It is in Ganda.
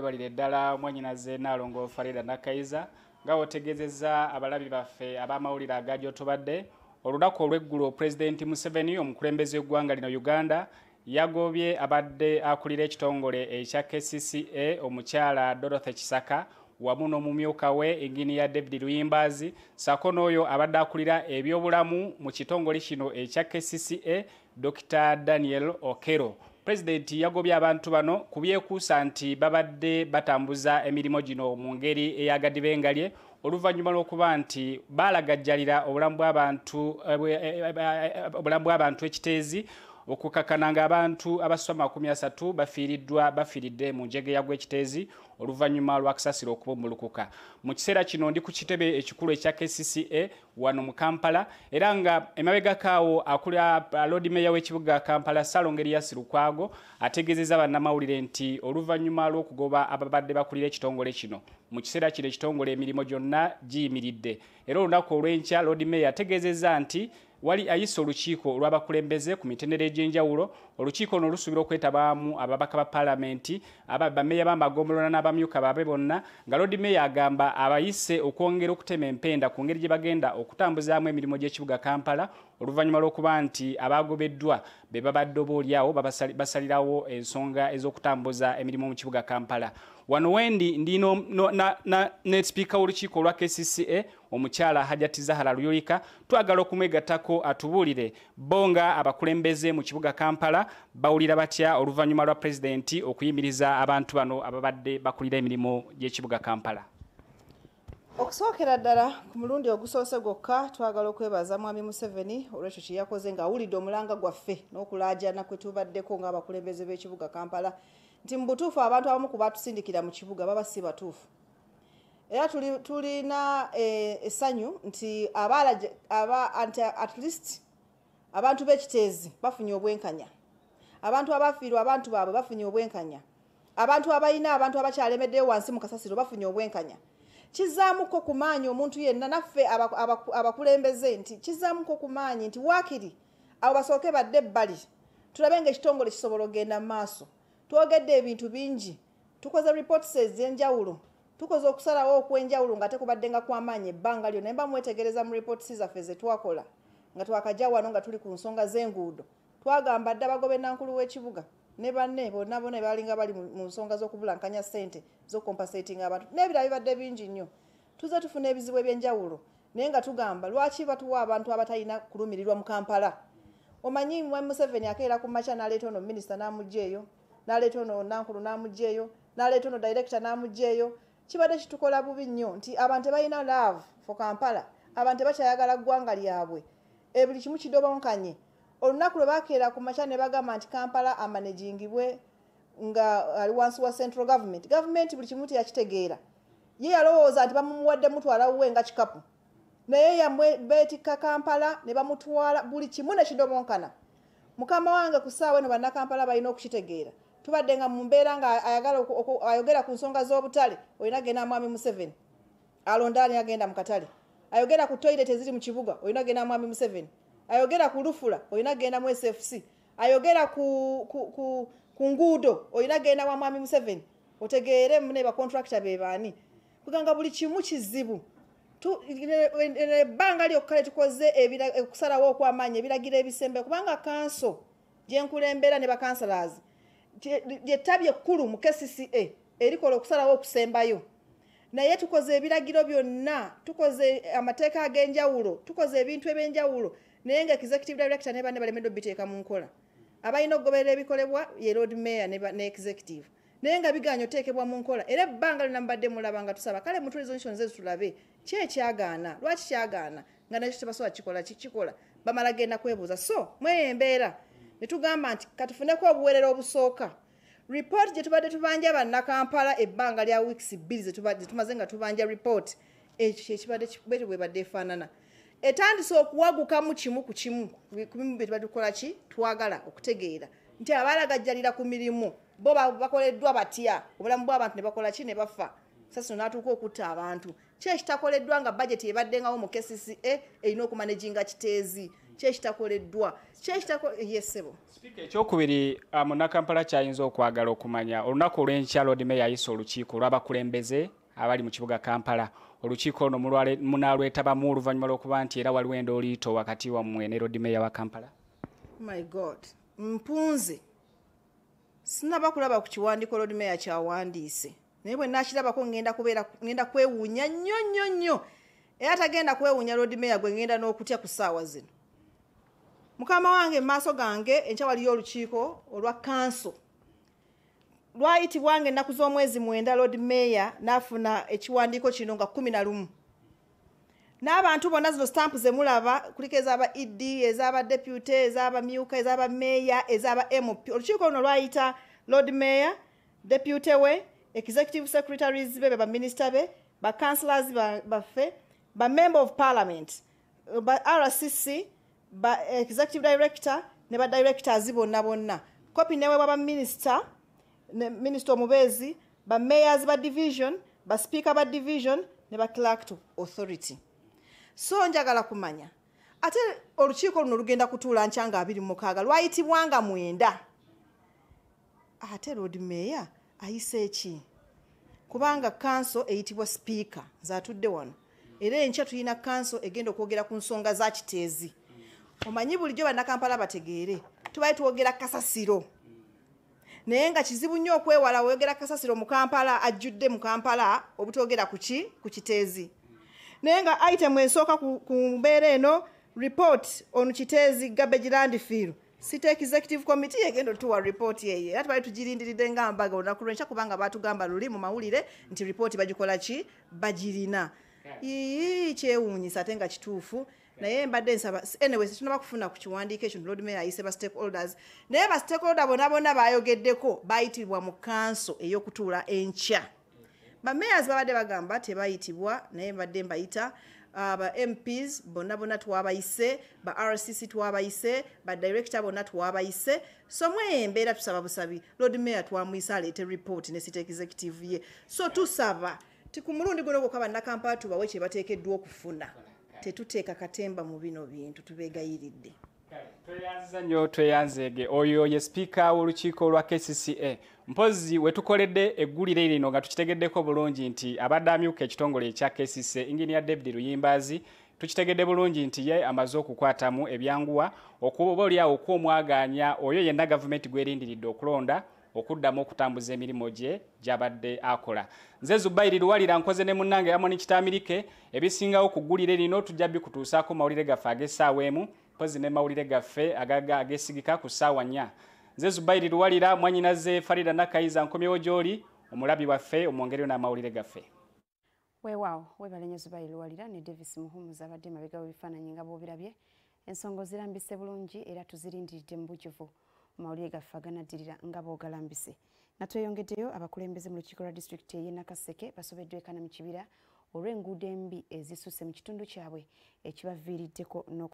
twebalire ddala omwanyinaze naalongo farida nakaiza nga wotegezeza abalabi baffe abamawulire agagyotobadde olunaku olweggulu opulezidenti museveni omukulembeze w'eggwanga lino uganda yagobye abadde akulira ekitongole ekya kcca omukyala dorothe kisaka wamu n'omumyuka we enginiya david luyimbazi sako n'oyo abadde akulira ebyobulamu mu kitongole kino ekya kcca dr daniel okero pulezidenti yagobye abantu bano kubyekuusa nti babadde batambuza emirimu gino mu ngeri eyagadde bengalye oluvannyuma lw'okuba nti baalagajjalira obulamu bw'abantu eh, ekiteezi okukakkana ngaabantu abasoma 3 bafiiriddwa bafiiridde mu njegeya gw'ekiteezi oluvannyuma lwa kusasira okubomulukuka mu kiseera kino ndi ku kitebe ekikulu ekya kcca wano mu kampala era nga emabegakaawo akulira lord meya w'ekibuga kampala salongeri yasirukwago ategeezeza bannamawulire nti oluvannyuma lw'okugoba ababadde bakulira ekitongole kino mu kiseera kino ekitongole emirimu gyonna giyimiridde era olunaku olw'enkya lord meya ategeezeza nti wali ayisa olukiiko olw'abakulembeze ku mitendera egy'enjawulo olukiiko nolusuubira okwetabamu ababaka ba palamenti ababameya bamagombolona bamyuka baabe bonna nga lord mayor agamba abayise okwongera okutema empenda ku ngeri gye bagenda okutambuzaamu emirimu gy'ekibuga kampala oluvannyuma lw'okuba nti abagobeddwa be babadde obaolyawo basalirawo ensonga ez'okutambuza emirimu mu kibuga kampala wano wendi ndi no, no, na, na, ne sipiika w'olukiiko olwa kcca omukyala hajati zahara luyulika twagala okumwegatako atubuulire bonga abakulembeze mu kibuga kampala bawulira batya oluvannyuma lwa pulezidenti okuyimiriza abantu bano ababadde bakulira emirimu gy'ekibuga kampala okusookera ddala ku mulundi ogusoose gwokka twagala okwebaza mwami museveni olwekyo kye yakoze ng'awulidde omulanga gwaffe n'okulaajana kwe tubaddeko ng'abakulembeze b'ekibuga kampala nti mu butuufu abantu abamu ku batusindikira mu kibuga baba si batuufu era tulina eh, essanyu nti abalanti at least abantu b'ekiteezi bafunye obwenkanya abantu abafiirwa abantu baabwe bafunye obwenkanya abantu abalina abantu abakyalemeddeyo wansi mu kasasiro bafunye obwenkanya kizaamuko ku maanyi omuntu yenna naffe abakulembeze nti kizaamuko ku maanyi nti waakiri abo basooke badde ebbali tulabe ngaekitongole kisobola okgenda mu maaso twogedde ebintu bingi tukoze reports ez'enjawulo tukoze okusalawo okw'enjawulo nga tekubaddenga kwamaanyi ebbanga lyo naye mba mwetegereza mu reports zaffe ze twakola nga twakajja wano nga tuli ku nsonga z'enguudo twagamba dde abagobe nankulu w'ekibuga ne banne bonna bonna balinga bali mu nsonga z'okubulankanya ssente z'okompensatinga abantu n'ebira bibadde bingi nnyo tuze tufuna ebizibu eby'enjawulo naye nga tugamba lwaki batuwa abantu abatalina kulumirirwa mu kampala omanyi mwemuseveni akeera ku maca naleeta ono minisita n'amugja eyo naleeta ono nankulu namugjaeyo naleeta ono directo namugjaeyo kibadde kitukola bubi nnyo nti abantu balina love for kampala abantu bakyayagala ggwanga lyabwe ebuli kimu kidobonkanye olunaku lwe bakeera ku makya ne bagamba nti kampala amanagingibwe nga ali wansi wa central government gavumenti buli kimu teyakitegeera ye yalowooza nti bamumuwadde mutwalawowe nga kikapu naye yabetikka kampala ne bamutwala buli kimu nekidobonkana mukama wange ku saawa eno bannakampala balina okukitegeera tubadde nga mumbeera ngaayogera ku nsonga z'obutale olina genda mwami museveni alonda ani agenda mu katale ayogera ku toyireti eziri mu kibuga olina genda mwami museveni ayogera ku lufula olina genda mu sfc ayogera ku nguudo olina genda wa mwami museveni otegeere mune bakontracta bebaani kuganga buli kimu kizibu ebbanga lyokka letukoze okusalawo okwamaanyi ebiragiro ebisembe kubanga kanso gyenkulembeera ne bakansalazi lyettabi ekkulu mu kcca erikola okusalawo okusembayo naye tukoze ebiragiro byonna tukoze amateeka ag'enjawulo tukoze ebintu ebyenjawulo naye nga executive director ne bane balemeddwa obiteeka mu nkola abalina okugoberera ebikolebwa ye lord mayor ne executive naye nga biganya oteekebwa mu nkola era ebbanga lyona mubadde mulaba nga tusaba kale mutule zonsyon ze tulabe ki ekyagaana lwaki kyagaana nga nakyo tebasobola kikola kikikola bamala genda kwebuuza so mweyo embeera ne tugamba nti katufuneko obuweerero obusooka ripooti gye tubadde tubanja bannakampala ebbanga lya wiks bbiri zetubadde tumaze nga tubanja ripooti ekibadde bwetu bwebadde efaanana etandisa okuwaguka mu kimu ku kimu kubimu bye tuba tukola ki twagala okutegeera nti abalagajjalira ku mirimu bo bakoleddwa batya obulamu bwabantu ne bakola ki ne bafa sasino natuuka okutta abantu ki ekitakoleddwa nga bageti ebaddengawo mu kcca eh, erina okumanaginga kiteezi kyekitakoleddwa kyekitakoyesebo sipiika ekyokubiri ah, munakampala kyayinza okwagala okumanya olunaku olw'enkya lod mayor ayisa olukiiko olw'abakulembeze abali mu kibuga kampala olukiiko luno munalwetabamu oluvannyuma lw'okuba nti era waliwo endooliito wakati wammwe ne lod mayor wa kampala my god mpunze sinaba kulaba ku kiwandiiko lod mayor kyawandiise naye bwe nakirabako ngenda kwewuunya nnyo nnyo nnyo era tagenda kwewuunya lod mayor gwe ngenda n'okutya ku saawa zino mukama wange mumaaso gange enkya waliyo olukiiko olwa kanso lwayitibwanga ennaku z'omwezi mwenda lord mayor nafuna ekiwandiiko kino nga kumi na lumu n'abantu bonna zino stampu zemulaba kuliko ez'aba ed ez'aba deputy ez'abamyuka ez'aba meya ez'aba mp olukiiko luno lwayita lord mayor deputy we executive secretaries be be baminista be bacounselors baffe bamember of parliament ba rcc ba executive director ne ba directors bonna bonna kopi newe baba minister ne minister omubeezi ba mayors ba division ba speaker ba division ne ba clerk to authority so njagala kumanya ate olukiiko luno lugenda kutuula nkyanga abiri mukaaga lwayitibwanga mwenda ate road mayor ayise eki kubanga kansol eyitibwa speaker zatudde wano era enkya tulina kansol egenda okwogera ku nsonga za kiteezi omanyi bulijjo bannakampala bategeere tubali twogera kasasiro naye nga kizibu nnyo okwewala oyogera kasasiro mukampala ajjudde mukampala obutogera kuki ku kiteezi naye nga itemu esooka ku mbeera eno report onu kiteezi gabbage landfiel site executive committee egenda otuwa ripooti eyo era tubali tugirindiridde nga mbaga olunaku lwenkya kubanga batugamba luli mu mawulire nti ripooti bagikola ki bagirina ii kyewuunyisa ate nga kituufu naye mbadde nsaba anyway situnaba kufuna ku kiwandiiko ekyo lord mayor ayise ba stakeholders naye ba stakeholder bonna bonna baayogeddeko bayitibwa mu kanso ey'okutuula enkya bameyors babadde bagamba tebayitibwa naye mbadde mbayita uh, ba mps bonna bonna twabayise ba rcc twabayise ba director bonna twabayise so mweyo embeera tusaba busabi lord mayor twamuyise aleete report ne city executive ye so tusaba ti ku mulundi guno gwokwa bannakampaatubawe kye bateekeddwa okufuna tetuteeka katemba mu bino bintu tubeegayiridde tweyanziza nnyo tweyanzeege oyo ye sipiika w'olukiiko lwa kcca mpozi wetukoledde eggulire lino nga tukitegeddeko bulungi nti abadde amyuka ekitongole ekya kcca enginiya david luyimbaazi tukitegedde bulungi nti ye amaze okukwatamu ebyanguwa okuba oba oliawo okwomwaganya oyo yenna gavumenti gwerindiridde okulonda okuddamu okutambuza emirimu gye gy'abadde akola nze zubairi luwalira nkoze ne munnange yamoni kitamirike ebisingawo kuggulire lino tujja bikutuusaako mawulire gaffe ag'essaawa emu mpozi ne mawulire gaffe ageesigika ku ssaawa nnya nze zubairi luwalira mwanyinaze farida nakayiza nkomyewo gy'oli omulabi waffe omwongereyo n'amawulire gaffe weewaawo webalenye zubairi luwalira ne davis muhumuza abadde mabegawo ebifaananyi nga bwobirabye ensonga ozirambise bulungi era tuzirindiridde mu bujjuvu mu mawulire gaffe aganaddirira nga boogalambise natweyongeddeyo abakulembeze mu lukiiko lwa disitulikiti eye nakaseke basobeddwekana mu kibira olw'enguudo embi ezisuse mu kitundu kyabwe ekibaviiriddeko